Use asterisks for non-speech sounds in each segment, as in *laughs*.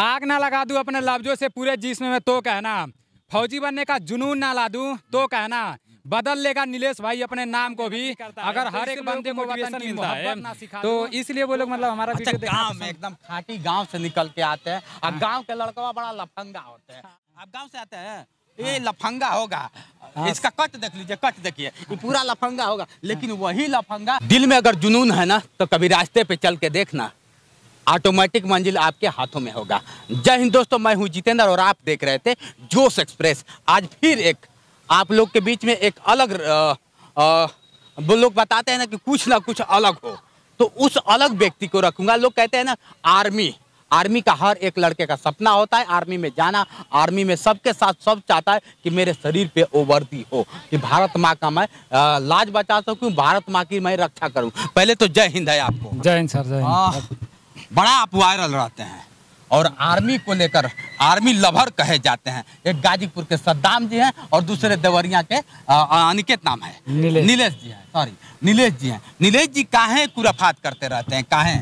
आग ना लगा दूँ अपने लफ्जों से पूरे जिसम में तो कहना फौजी बनने का जुनून ना ला दूँ तो कहना बदल लेगा नीलेश भाई अपने नाम को भी अगर हर एक बंदे को है तो इसलिए वो लोग मतलब हमारा अच्छा, गांव में एकदम खाटी गांव से निकल के आते हैं और हाँ। गांव के लड़का बड़ा लफंगा होते हैं अच्छा। आप गांव से आते हैं ये हाँ। लफंगा होगा हाँ। इसका कट देख लीजिए कट देखिए ये पूरा लफंगा होगा लेकिन वही लफंगा दिल में अगर जुनून है ना तो कभी रास्ते पे चल के देखना ऑटोमेटिक मंजिल आपके हाथों में होगा जय हिंद दोस्तों मैं हूं जितेंद्र और आप देख रहे थे जोश एक्सप्रेस आज फिर एक आप लोग के बीच में एक अलग वो लोग बताते हैं ना कि कुछ ना कुछ अलग हो तो उस अलग व्यक्ति को रखूंगा लोग कहते हैं ना आर्मी आर्मी का हर एक लड़के का सपना होता है आर्मी में जाना आर्मी में सबके साथ सब चाहता है कि मेरे शरीर पे ओ हो कि भारत माँ का मैं लाज बचा सकूं भारत माँ की मैं रक्षा करूं पहले तो जय हिंद है आपको जय हिंद सर जय हिंद हाँ। बड़ा आप वायरल रहते हैं और आर्मी को लेकर आर्मी लवर कहे जाते हैं एक गाजीपुर के सद्दाम जी हैं और दूसरे देवरिया के अनिकेत नाम है नीलेश, जी हैं सॉरी नीलेश जी हैं नीलेश जी काहे खुराफात करते रहते हैं काहे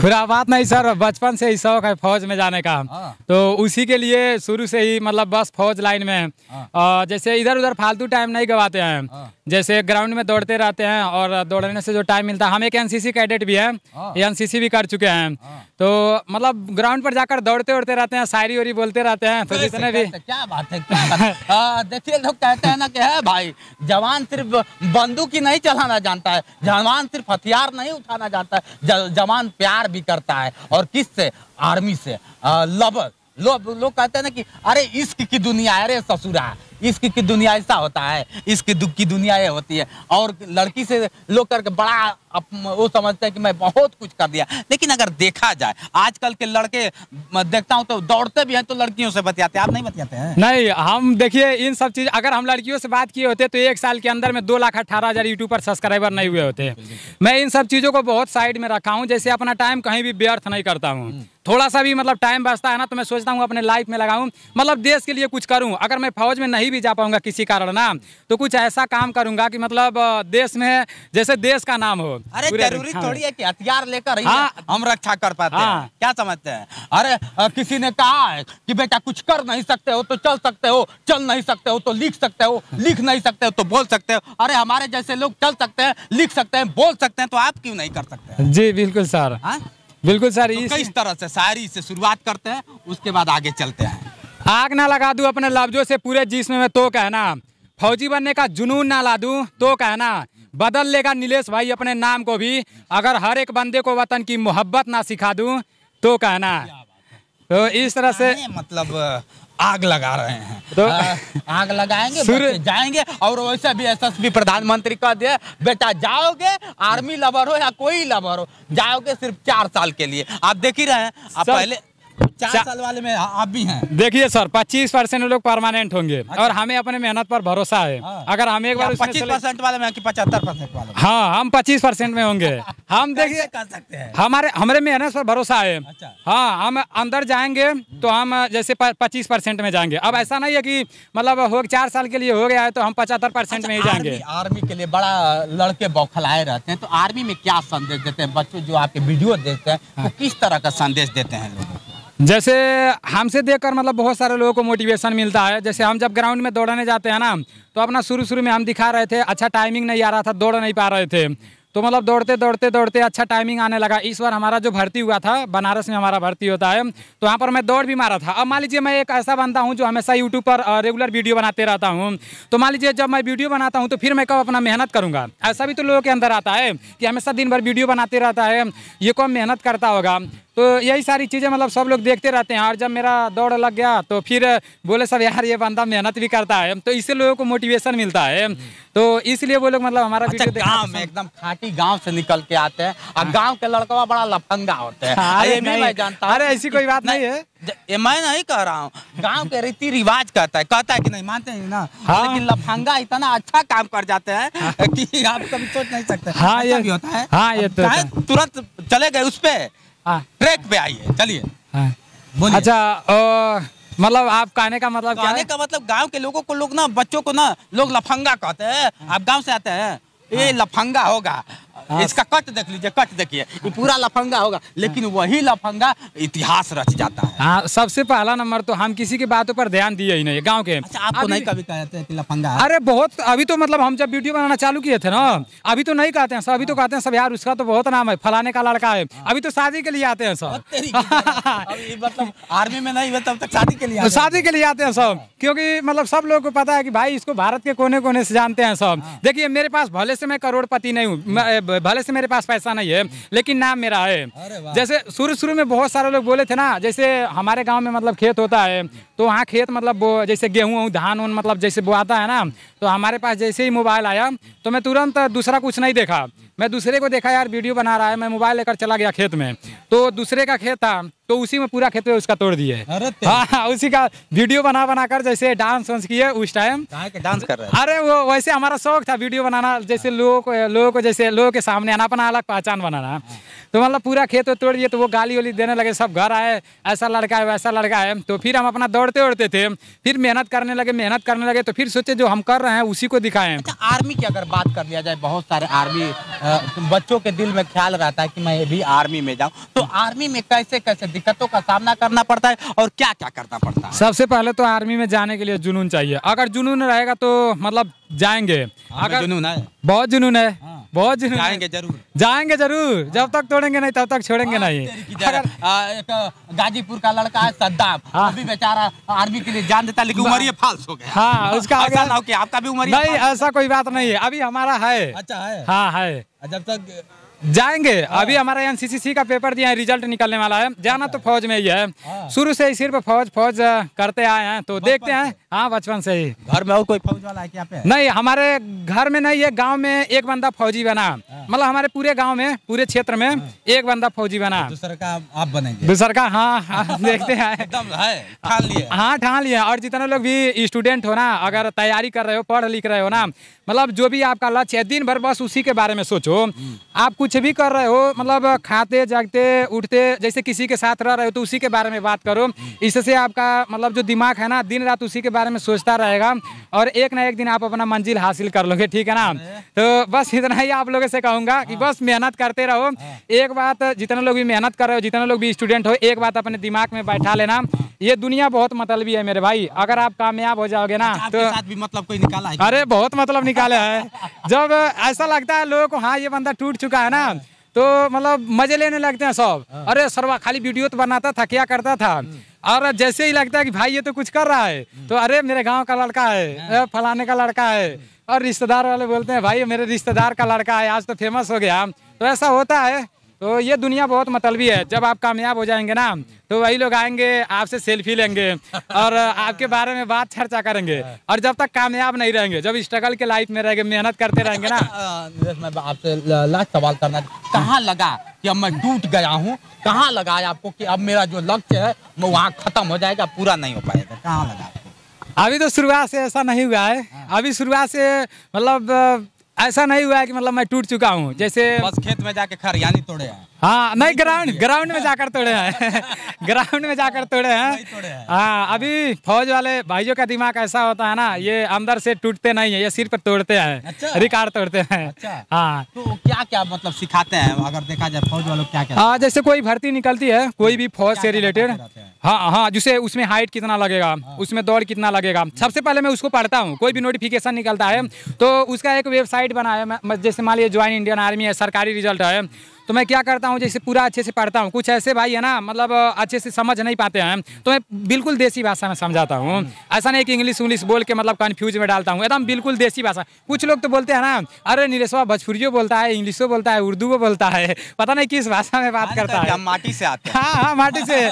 खुराफात नहीं सर बचपन से ही शौक है फौज में जाने का हाँ। तो उसी के लिए शुरू से ही मतलब बस फौज लाइन में हाँ। आ, जैसे इधर उधर फालतू टाइम नहीं गवाते हैं हाँ। जैसे ग्राउंड में दौड़ते रहते हैं और दौड़ने से जो टाइम मिलता है हम एक एनसीसी कैडेट भी हैं एनसीसी भी कर चुके हैं तो मतलब ग्राउंड पर जाकर दौड़ते उड़ते रहते हैं शायरी वरी बोलते रहते हैं तो जितने तो भी क्या बात है *laughs* हाँ, देखिए लोग कहते हैं ना कि है भाई जवान सिर्फ बंदूक ही नहीं चलाना जानता है जवान सिर्फ हथियार नहीं उठाना जानता है जवान प्यार भी करता है और किस से आर्मी से लवर लोग लो कहते हैं ना कि अरे इश्क की दुनिया अरे ससुरा इश्क की दुनिया ऐसा होता है इश्क दुख की दुनिया ये होती है और लड़की से लोग करके बड़ा वो समझते हैं कि मैं बहुत कुछ कर दिया लेकिन अगर देखा जाए आजकल के लड़के देखता हूँ तो दौड़ते भी हैं तो लड़कियों से बतियाते आप नहीं बतियाते हैं नहीं हम देखिए इन सब चीज़ अगर हम लड़कियों से बात किए होते तो एक साल के अंदर में दो लाख अट्ठारह हज़ार यूट्यूब पर सब्सक्राइबर नहीं हुए होते मैं इन सब चीज़ों को बहुत साइड में रखा हूँ जैसे अपना टाइम कहीं भी व्यर्थ नहीं करता हूँ हम्म। थोड़ा सा भी मतलब टाइम बचता है ना तो मैं सोचता हूँ अपने लाइफ में लगाऊँ मतलब देश के लिए कुछ करूँ अगर मैं फौज में नहीं भी जा पाऊँगा किसी कारण ना तो कुछ ऐसा काम करूँगा कि मतलब देश में जैसे देश का नाम हो अरे जरूरी थोड़ी है कि हथियार लेकर हाँ, हम रक्षा कर पाते हाँ, हैं क्या समझते हैं अरे किसी ने कहा है कि बेटा कुछ कर नहीं सकते हो तो चल सकते हो चल नहीं सकते हो तो लिख सकते हो लिख नहीं सकते हो तो बोल सकते हो अरे हमारे जैसे लोग चल सकते हैं लिख सकते हैं बोल सकते हैं तो आप क्यों नहीं कर सकते जी बिल्कुल सर हाँ? बिल्कुल सर तो इस तरह से शायरी से शुरुआत करते हैं उसके बाद आगे चलते हैं आग ना लगा दू अपने लफ्जों से पूरे जिसम में तो कहना फौजी बनने का जुनून ना ला दू तो कहना बदल लेगा नीलेश भाई अपने नाम को भी अगर हर एक बंदे को वतन की मोहब्बत ना सिखा दू तो कहना तो इस तरह से मतलब आग लगा रहे हैं तो आ, हाँ। आग लगाएंगे फिर जाएंगे और वैसे भी यशस्वी प्रधानमंत्री कह दिया बेटा जाओगे आर्मी लवर हो या कोई लवर हो जाओगे सिर्फ चार साल के लिए आप देख ही रहे हैं आप पहले चार साल वाले में आप भी हैं देखिए सर 25 परसेंट लोग परमानेंट होंगे अच्छा। और हमें अपने मेहनत पर भरोसा है हाँ। अगर हम एक बार पच्चीस परसेंट वाले में पचहत्तर परसेंट वाले हाँ हम पच्चीस परसेंट में होंगे *laughs* हम देखिए कर सकते हैं हमारे हमारे मेहनत पर भरोसा है अच्छा। हाँ हम अंदर जाएंगे तो हम जैसे पच्चीस परसेंट में जाएंगे अब ऐसा नहीं है की मतलब हो चार साल के लिए हो गया है तो हम पचहत्तर परसेंट में ही अच्छा, जाएंगे आर्मी के लिए बड़ा लड़के बौखलाए रहते हैं तो आर्मी में क्या संदेश देते हैं बच्चों जो आपके वीडियो देखते हैं हाँ। किस तरह का संदेश देते हैं लोग जैसे हमसे देखकर मतलब बहुत सारे लोगों को मोटिवेशन मिलता है जैसे हम जब ग्राउंड में दौड़ने जाते हैं ना तो अपना शुरू शुरू में हम दिखा रहे थे अच्छा टाइमिंग नहीं आ रहा था दौड़ नहीं पा रहे थे तो मतलब दौड़ते दौड़ते दौड़ते अच्छा टाइमिंग आने लगा इस बार हमारा जो भर्ती हुआ था बनारस में हमारा भर्ती होता है तो वहाँ पर मैं दौड़ भी मारा था अब मान लीजिए मैं एक ऐसा बनता हूँ जो हमेशा यूट्यूब पर रेगुलर वीडियो बनाते रहता हूँ तो मान लीजिए जब मैं वीडियो बनाता हूँ तो फिर मैं कब अपना मेहनत करूँगा ऐसा भी तो लोगों के अंदर आता है कि हमेशा दिन भर वीडियो बनाते रहता है ये कब मेहनत करता होगा तो यही सारी चीज़ें मतलब सब लोग देखते रहते हैं और जब मेरा दौड़ लग गया तो फिर बोले सब यार ये बंदा मेहनत भी करता है तो इससे लोगों को मोटिवेशन मिलता है तो इसलिए वो लोग मतलब हमारा अच्छा, गांव में एकदम खाटी गांव से निकल के आते हैं और हाँ। गांव के लड़का बड़ा लफंगा होते हैं अरे मैं जानता अरे ऐसी कोई बात नहीं है ये मैं नहीं कह रहा हूँ गांव के रीति रिवाज कहता है कहता है कि नहीं मानते हैं ना हाँ। लेकिन लफंगा इतना अच्छा काम कर जाते हैं हाँ। कि आप कभी सोच नहीं सकते हाँ ये भी होता है हाँ ये तो तुरंत चले गए उस पर हाँ। ट्रैक पे आई है चलिए हाँ। अच्छा मतलब आप कहने का मतलब कहने है? का मतलब गांव के लोगों को लोग ना बच्चों को ना लोग लफंगा कहते हैं आप गांव से आते हैं ये लफंगा होगा हाँ। इसका कट देख लीजिए कट देखिए पूरा लफंगा होगा लेकिन वही लफंगा इतिहास रच जाता है हाँ सबसे पहला नंबर तो हम किसी की बातों पर ध्यान दिए ही नहीं गाँव के अच्छा आपको नहीं कभी कहते हैं कि लफंगा अरे बहुत अभी तो मतलब हम जब वीडियो बनाना चालू किए थे ना अभी तो नहीं कहते हैं सब अभी तो कहते हैं सब यार उसका तो बहुत नाम है फलाने का लड़का है हाँ। अभी तो शादी के लिए आते हैं सब *laughs* मतलब आर्मी में नहीं तब तक शादी के लिए शादी के लिए आते हैं सब क्योंकि मतलब सब लोग को पता है कि भाई इसको भारत के कोने कोने से जानते हैं सब हाँ। देखिए मेरे पास भले से मैं करोड़पति नहीं हूँ भले से मेरे पास पैसा नहीं है लेकिन नाम मेरा है जैसे शुरू शुरू में बहुत सारे लोग बोले थे ना जैसे हमारे गाँव में मतलब खेत होता है तो वहाँ खेत मतलब जैसे गेहूँ वहूँ धान उन मतलब जैसे बोआता है ना तो हमारे पास जैसे ही मोबाइल आया तो मैं तुरंत दूसरा कुछ नहीं देखा मैं दूसरे को देखा यार वीडियो बना रहा है मैं मोबाइल लेकर चला गया खेत में तो दूसरे का खेत था तो उसी में पूरा खेत में उसका तोड़ दिए हाँ उसी का वीडियो बना बना कर जैसे डांस वांस किए उस टाइम डांस कर रहे अरे वो वैसे हमारा शौक था वीडियो बनाना जैसे हाँ। लोगों को लोगों को जैसे लोगों के सामने आना अपना अलग पहचान बनाना हाँ। तो मतलब पूरा खेत वो तोड़ दिए तो वो गाली वाली देने लगे सब घर आए ऐसा लड़का है वैसा लड़का है तो फिर हम अपना दौड़ते उड़ते थे फिर मेहनत करने लगे मेहनत करने लगे तो फिर सोचे जो हम कर रहे हैं उसी को दिखाए अच्छा, आर्मी की अगर बात कर लिया जाए बहुत सारे आर्मी बच्चों के दिल में ख्याल रहता है कि मैं भी आर्मी में जाऊँ तो आर्मी में कैसे कैसे दिक्कतों का सामना करना पड़ता है और क्या क्या करना पड़ता है सबसे पहले तो आर्मी में जाने के लिए जुनून चाहिए अगर जुनून रहेगा तो मतलब जाएंगे हाँ, अगर जुनून है बहुत जुनून है हाँ। बहुत जुनून जाएंगे जरूर जाएंगे जरूर हाँ। जब तक तोड़ेंगे नहीं तब तक छोड़ेंगे नहीं अगर एक गाजीपुर का लड़का है सद्दाम अभी बेचारा आर्मी के लिए जान देता लेकिन उम्र ये फाल्स हो गया हाँ उसका आपका भी उम्र नहीं ऐसा कोई बात नहीं है अभी हमारा है अच्छा है हाँ है जब तक जाएंगे हाँ। अभी हमारा एन सी का पेपर दिया है रिजल्ट निकलने वाला है जाना तो हाँ। फौज में ही है हाँ। शुरू से ही सिर्फ फौज फौज करते आए हैं तो देखते हैं हाँ बचपन से ही घर में कोई फौज वाला है क्या पे? नहीं हमारे घर में नहीं है गांव में एक बंदा फौजी बना मतलब हमारे पूरे गांव में पूरे क्षेत्र में एक बंदा फौजी बना तो आप बनेंगे दूसर का हाँ *laughs* देखते हैं हाँ ठान लिया और जितने लोग भी स्टूडेंट हो ना अगर तैयारी कर रहे हो पढ़ लिख रहे हो ना मतलब जो भी आपका लक्ष्य है दिन भर बस उसी के बारे में सोचो हम्म। आप कुछ कुछ भी कर रहे हो मतलब खाते जागते उठते जैसे किसी के साथ रह रहे हो तो उसी के बारे में बात करो इससे आपका मतलब जो दिमाग है ना दिन रात उसी के बारे में सोचता रहेगा और एक ना एक दिन आप अपना मंजिल हासिल कर लोगे ठीक है ना तो बस इतना ही आप लोगों से कहूँगा कि हाँ। बस मेहनत करते रहो हाँ। एक बात जितने लोग भी मेहनत कर रहे हो जितने लोग भी स्टूडेंट हो एक बात अपने दिमाग में बैठा लेना ये दुनिया बहुत मतलबी है मेरे भाई अगर आप कामयाब हो जाओगे ना तो साथ भी मतलब कोई निकाला है अरे बहुत मतलब निकाले है जब ऐसा लगता है लोगों को हाँ ये बंदा टूट चुका है ना तो मतलब मजे लेने लगते हैं सब हाँ। अरे सरवा खाली वीडियो तो बनाता था क्या करता था हम्म। और जैसे ही लगता है कि भाई ये तो कुछ कर रहा है हम्म। तो अरे मेरे गांव का लड़का है हाँ। फलाने का लड़का है और रिश्तेदार वाले बोलते हैं भाई मेरे रिश्तेदार का लड़का है आज तो फेमस हो गया तो ऐसा होता है तो ये दुनिया बहुत मतलबी है जब आप कामयाब हो जाएंगे ना तो वही लोग आएंगे आपसे सेल्फी लेंगे और आपके बारे में बात चर्चा करेंगे और जब तक कामयाब नहीं रहेंगे जब स्ट्रगल के लाइफ में रहेंगे मेहनत करते रहेंगे ना *laughs* मैं आपसे लास्ट सवाल करना कहाँ लगा कि अब मैं टूट गया हूँ कहाँ लगा है आपको कि अब मेरा जो लक्ष्य है वो वहाँ खत्म हो जाएगा पूरा नहीं हो पाएगा कहाँ लगा अभी तो शुरुआत से ऐसा नहीं हुआ है हाँ। अभी शुरुआत से मतलब ऐसा नहीं हुआ है कि मतलब मैं टूट चुका हूँ जैसे बस खेत में जाके खरियानी तोड़े हैं हाँ नहीं ग्राउंड ग्राउंड में जाकर तोड़े हैं ग्राउंड *laughs* में जाकर तोड़े हैं हाँ अभी फौज वाले भाइयों का दिमाग ऐसा होता है ना ये अंदर से टूटते नहीं है ये सिर्फ तोड़ते हैं अच्छा? रिकार्ड तोड़ते हैं अच्छा? हाँ तो क्या क्या मतलब सिखाते हैं अगर देखा जाए फौज वालों क्या क्या हाँ जैसे कोई भर्ती निकलती है कोई भी फौज से रिलेटेड हाँ हाँ जिसे उसमें हाइट कितना लगेगा हाँ। उसमें दौड़ कितना लगेगा सबसे पहले मैं उसको पढ़ता हूँ कोई भी नोटिफिकेशन निकलता है तो उसका एक वेबसाइट बनाया जैसे मान लीजिए ज्वाइन इंडियन आर्मी है सरकारी रिजल्ट है तो मैं क्या करता हूँ जैसे पूरा अच्छे से पढ़ता हूँ कुछ ऐसे भाई है ना मतलब अच्छे से समझ नहीं पाते हैं तो मैं बिल्कुल देसी भाषा में समझाता हूँ ऐसा नहीं कि इंग्लिश उंग्लिश बोल के मतलब कन्फ्यूज में डालता हूँ एकदम बिल्कुल देसी भाषा कुछ लोग तो बोलते हैं ना अरे नीलेशवा भोजपुरियो बोलता है इंग्लिशो बोलता है उर्दू बोलता है *laughs* पता नहीं किस भाषा में बात हाँ, करता तो है माटी से आता हाँ हाँ माटी से *laughs*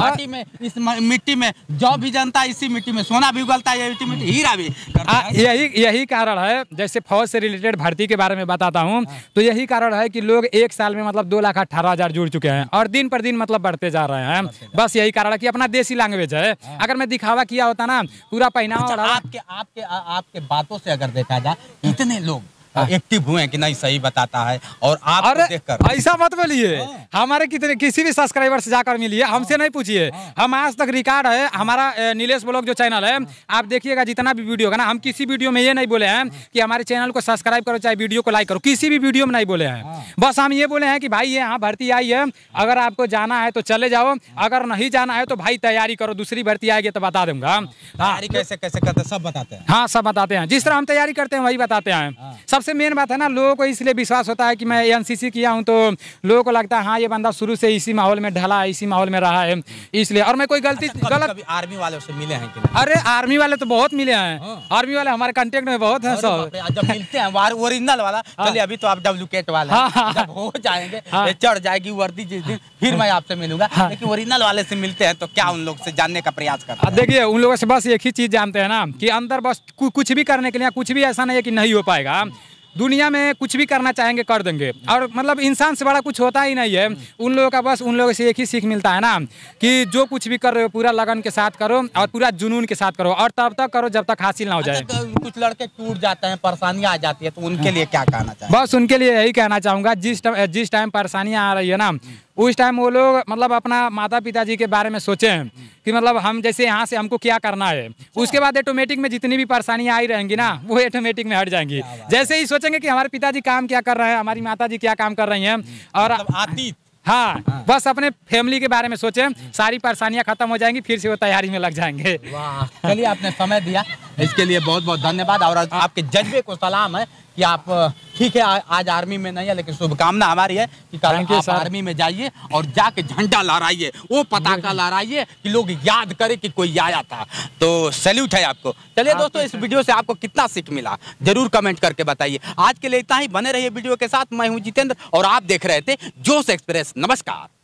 माटी में इस मिट्टी में जौ भी जनता है इसी मिट्टी में सोना भी उगलता है हीरा भी हाँ, यही यही कारण है जैसे फौज से रिलेटेड भर्ती के बारे में बताता हूँ हाँ। तो यही कारण है कि लोग एक साल में में मतलब दो लाख अठारह हजार जुड़ चुके हैं और दिन पर दिन मतलब बढ़ते जा रहे हैं बस यही कारण है कि अपना देसी लैंग्वेज है हाँ। अगर मैं दिखावा किया होता ना पूरा पहनावा अच्छा, आपके आपके आपके बातों से अगर देखा जाए हाँ। इतने लोग हाँ। एक्टिव हुए कि नहीं सही बताता है और आप देखकर ऐसा मत बोलिए हाँ। हमारे कितने किसी भी सब्सक्राइबर से जाकर मिलिए हाँ। हमसे नहीं पूछिए हम आज तक रिकॉर्ड है हमारा नीलेश ब्लॉग जो चैनल है आप देखिएगा जितना भी वीडियो का ना हम किसी वीडियो में ये नहीं बोले हैं कि हमारे चैनल को सब्सक्राइब करो चाहे वीडियो को लाइक करो किसी भी वीडियो में नहीं बोले हैं बस हम ये बोले हैं कि भाई ये यहाँ भर्ती आई है अगर आपको जाना है तो चले जाओ अगर नहीं जाना है तो भाई तैयारी करो दूसरी भर्ती आएगी तो बता दूंगा तैयारी कैसे कैसे करते सब बताते हैं हाँ सब बताते हैं जिस तरह हम तैयारी करते हैं वही बताते हैं सबसे सबसे मेन बात है ना लोगों को इसलिए विश्वास होता है कि मैं एन किया हूँ तो लोगों को लगता है हाँ ये बंदा शुरू से इसी माहौल में ढला इसी माहौल में रहा है इसलिए और मैं कोई गलती अच्छा, गलत कभी आर्मी वाले से मिले हैं अरे आर्मी वाले तो बहुत मिले हैं आर्मी हाँ। वाले हमारे कॉन्टेक्ट में बहुत है सब मिलते हैं ओरिजिनल वाला हाँ। चलिए अभी तो आप डब्ल्यू केट वाला हो जाएंगे हाँ। चढ़ जाएगी वर्दी जिस दिन फिर मैं आपसे मिलूंगा लेकिन ओरिजिनल वाले से मिलते हैं तो क्या उन लोग से जानने का प्रयास कर देखिए उन लोगों से बस एक ही चीज जानते हैं ना कि अंदर बस कुछ भी करने के लिए कुछ भी ऐसा नहीं है कि नहीं हो पाएगा दुनिया में कुछ भी करना चाहेंगे कर देंगे और मतलब इंसान से बड़ा कुछ होता ही नहीं है उन लोगों का बस उन लोगों से एक ही सीख मिलता है ना कि जो कुछ भी कर रहे हो पूरा लगन के साथ करो और पूरा जुनून के साथ करो और तब तक करो जब तक हासिल ना हो जाए अच्छा, तो कुछ लड़के टूट जाते हैं परेशानियाँ आ जाती है तो उनके लिए क्या कहना चाहिए बस उनके लिए यही कहना चाहूँगा जिस जिस टाइम परेशानियाँ आ रही है ना उस टाइम वो लोग मतलब अपना माता पिताजी के बारे में सोचे हैं हम्म। कि मतलब हम जैसे यहाँ से हमको क्या करना है अच्छा। उसके बाद ऑटोमेटिक में जितनी भी परेशानियाँ आई रहेंगी ना वो ऑटोमेटिक में हट जाएंगी जैसे ही सोचेंगे कि हमारे पिताजी काम क्या कर रहे हैं हमारी माता क्या काम कर रही है हम्म। और मतलब आती हाँ, हाँ बस अपने फैमिली के बारे में सोचे हम्म। सारी परेशानियां खत्म हो जाएंगी फिर से वो तैयारी में लग जाएंगे वाह चलिए आपने समय दिया इसके लिए बहुत बहुत धन्यवाद और आपके जज्बे को सलाम है कि आप ठीक है आज आर्मी में नहीं है लेकिन शुभकामना हमारी है कि कल आप आर्मी में जाइए और जाके झंडा लहराइए वो पताका लहराइए कि लोग याद करें कि कोई आया था तो सैल्यूट है आपको चलिए हाँ, दोस्तों इस वीडियो से आपको कितना सीख मिला जरूर कमेंट करके बताइए आज के लिए इतना ही बने रहिए वीडियो के साथ मैं हूँ जितेंद्र और आप देख रहे थे जोश एक्सप्रेस नमस्कार